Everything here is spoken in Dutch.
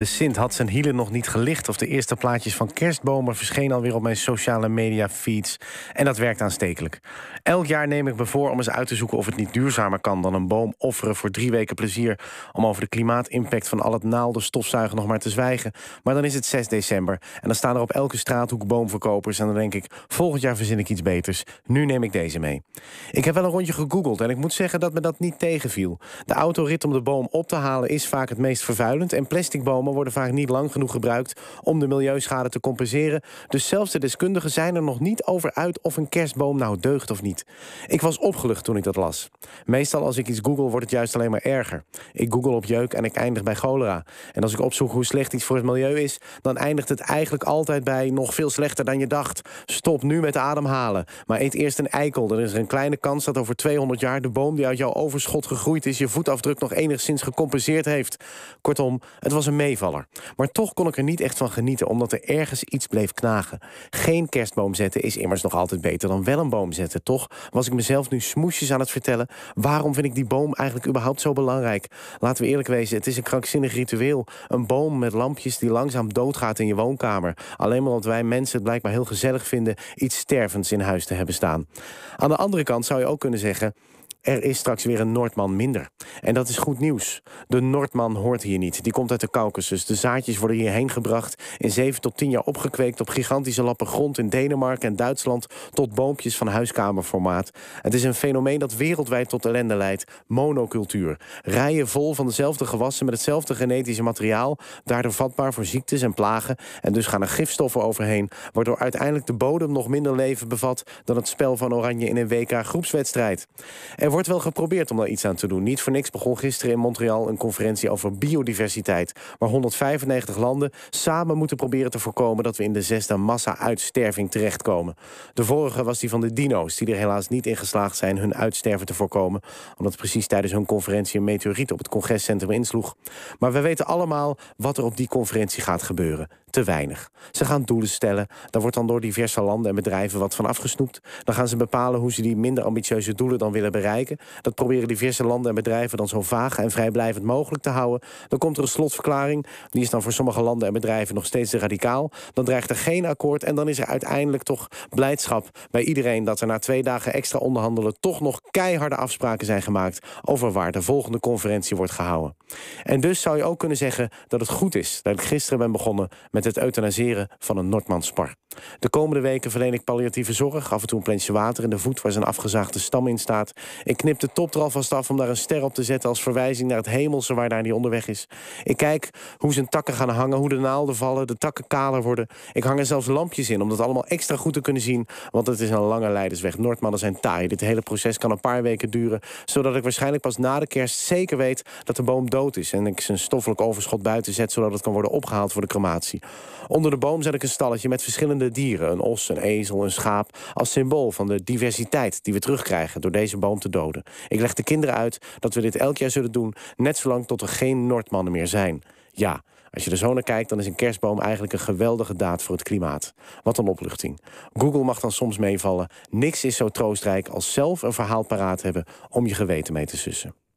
De Sint had zijn hielen nog niet gelicht of de eerste plaatjes van kerstbomen verschenen alweer op mijn sociale media feeds. En dat werkt aanstekelijk. Elk jaar neem ik me voor om eens uit te zoeken of het niet duurzamer kan dan een boom offeren voor drie weken plezier. Om over de klimaatimpact van al het naaldenstofzuigen stofzuigen nog maar te zwijgen. Maar dan is het 6 december en dan staan er op elke straathoek boomverkopers. En dan denk ik, volgend jaar verzin ik iets beters. Nu neem ik deze mee. Ik heb wel een rondje gegoogeld en ik moet zeggen dat me dat niet tegenviel. De autorit om de boom op te halen is vaak het meest vervuilend en plastic bomen worden vaak niet lang genoeg gebruikt om de milieuschade te compenseren. Dus zelfs de deskundigen zijn er nog niet over uit of een kerstboom nou deugt of niet. Ik was opgelucht toen ik dat las. Meestal als ik iets google wordt het juist alleen maar erger. Ik google op jeuk en ik eindig bij cholera. En als ik opzoek hoe slecht iets voor het milieu is, dan eindigt het eigenlijk altijd bij nog veel slechter dan je dacht. Stop nu met ademhalen, maar eet eerst een eikel. Dan is er een kleine kans dat over 200 jaar de boom die uit jouw overschot gegroeid is je voetafdruk nog enigszins gecompenseerd heeft. Kortom, het was een mee maar toch kon ik er niet echt van genieten, omdat er ergens iets bleef knagen. Geen kerstboom zetten is immers nog altijd beter dan wel een boom zetten, toch? Was ik mezelf nu smoesjes aan het vertellen? Waarom vind ik die boom eigenlijk überhaupt zo belangrijk? Laten we eerlijk wezen, het is een krankzinnig ritueel. Een boom met lampjes die langzaam doodgaat in je woonkamer. Alleen maar omdat wij mensen het blijkbaar heel gezellig vinden iets stervends in huis te hebben staan. Aan de andere kant zou je ook kunnen zeggen. Er is straks weer een Noordman minder. En dat is goed nieuws. De Noordman hoort hier niet. Die komt uit de Caucasus. De zaadjes worden hierheen gebracht. In 7 tot 10 jaar opgekweekt op gigantische lappen grond in Denemarken en Duitsland. Tot boompjes van huiskamerformaat. Het is een fenomeen dat wereldwijd tot ellende leidt. Monocultuur. Rijen vol van dezelfde gewassen met hetzelfde genetische materiaal. Daardoor vatbaar voor ziektes en plagen. En dus gaan er gifstoffen overheen. Waardoor uiteindelijk de bodem nog minder leven bevat dan het spel van Oranje in een WK groepswedstrijd. Er wordt wel geprobeerd om daar iets aan te doen. Niet voor niks begon gisteren in Montreal een conferentie over biodiversiteit. Waar 195 landen samen moeten proberen te voorkomen dat we in de zesde massa-uitsterving terechtkomen. De vorige was die van de dino's, die er helaas niet in geslaagd zijn hun uitsterven te voorkomen. Omdat precies tijdens hun conferentie een meteoriet op het congrescentrum insloeg. Maar we weten allemaal wat er op die conferentie gaat gebeuren. Te weinig. Ze gaan doelen stellen. Daar wordt dan door diverse landen en bedrijven wat van afgesnoept. Dan gaan ze bepalen hoe ze die minder ambitieuze doelen dan willen bereiken. Dat proberen diverse landen en bedrijven dan zo vaag en vrijblijvend mogelijk te houden. Dan komt er een slotverklaring. Die is dan voor sommige landen en bedrijven nog steeds radicaal. Dan dreigt er geen akkoord. En dan is er uiteindelijk toch blijdschap bij iedereen dat er na twee dagen extra onderhandelen toch nog keiharde afspraken zijn gemaakt over waar de volgende conferentie wordt gehouden. En dus zou je ook kunnen zeggen dat het goed is dat ik gisteren ben begonnen met het euthanaseren van een Noordmanspar. De komende weken verleen ik palliatieve zorg, af en toe een plensje water in de voet waar zijn afgezaagde stam in staat. Ik knip de top er alvast af om daar een ster op te zetten als verwijzing naar het hemelse waar daar die onderweg is. Ik kijk hoe zijn takken gaan hangen, hoe de naalden vallen, de takken kaler worden. Ik hang er zelfs lampjes in om dat allemaal extra goed te kunnen zien, want het is een lange leidersweg. Noordmannen zijn taai. Dit hele proces kan een paar weken duren, zodat ik waarschijnlijk pas na de kerst zeker weet dat de boom dood is en ik zijn stoffelijk overschot buiten zet zodat het kan worden opgehaald voor de crematie. Onder de boom zet ik een stalletje met verschillende dieren, een os, een ezel, een schaap, als symbool van de diversiteit die we terugkrijgen door deze boom te doden. Ik leg de kinderen uit dat we dit elk jaar zullen doen, net zolang tot er geen Noordmannen meer zijn. Ja, als je er zo naar kijkt, dan is een kerstboom eigenlijk een geweldige daad voor het klimaat. Wat een opluchting. Google mag dan soms meevallen. Niks is zo troostrijk als zelf een verhaal paraat hebben om je geweten mee te sussen.